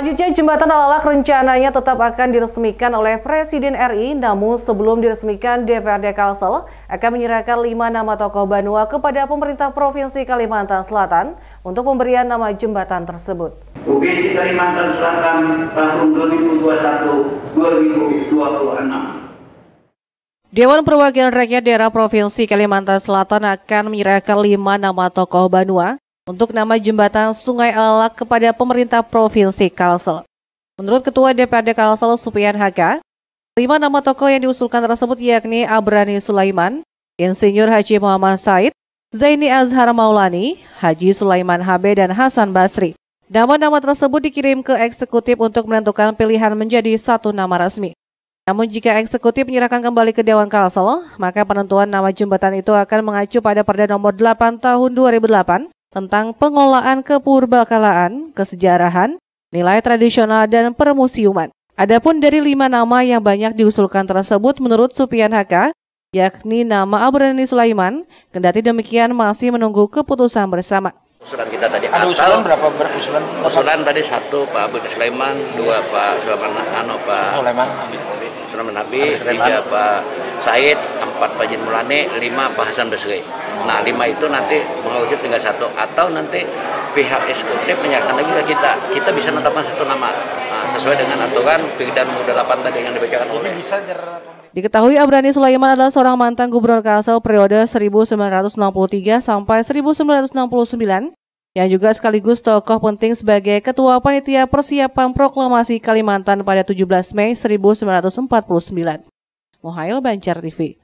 Selanjutnya, jembatan Alalak rencananya tetap akan diresmikan oleh Presiden RI, namun sebelum diresmikan DPRD Kalsel akan menyerahkan lima nama tokoh Banua kepada pemerintah Provinsi Kalimantan Selatan untuk pemberian nama jembatan tersebut. Provinsi Kalimantan Selatan tahun 2021-2026 Dewan Perwakilan Rakyat Daerah Provinsi Kalimantan Selatan akan menyerahkan lima nama tokoh Banua untuk nama jembatan Sungai Alalak kepada pemerintah Provinsi Kalsel. Menurut Ketua DPRD Kalsel Supian Haga, lima nama tokoh yang diusulkan tersebut yakni Abrani Sulaiman, Insinyur Haji Muhammad Said, Zaini Azhar Maulani, Haji Sulaiman HB, dan Hasan Basri. Nama-nama tersebut dikirim ke eksekutif untuk menentukan pilihan menjadi satu nama resmi. Namun jika eksekutif menyerahkan kembali ke Dewan Kalsel, maka penentuan nama jembatan itu akan mengacu pada Perda Nomor 8 Tahun 2008 tentang pengelolaan kepurbakalaan, kesejarahan, nilai tradisional, dan permusiuman. Adapun dari lima nama yang banyak diusulkan tersebut menurut Supian Haka, yakni nama Abrani Sulaiman, kendati demikian masih menunggu keputusan bersama. Usulan kita tadi Ada Atal, usulan berapa berusulan? Usulan tadi satu Pak Abu Sulaiman, dua Pak Sulaiman Ano, Pak Sulaiman Sulaiman Nabi, tiga Pak Said, empat Pak Jin Mulane, lima Pak Hasan Basri. Nah lima itu nanti mengawasi tinggal satu atau nanti pihak eksekutif menyerahkan lagi ke kita. Kita bisa menetapkan satu nama nah, sesuai dengan aturan Perda Nomor 8 tadi yang dibacakan oleh. Diketahui Abrani Sulaiman adalah seorang mantan gubernur Kalsel periode 1963 sampai 1969 yang juga sekaligus tokoh penting sebagai ketua panitia persiapan proklamasi Kalimantan pada 17 Mei 1949. Mohail Banjar TV.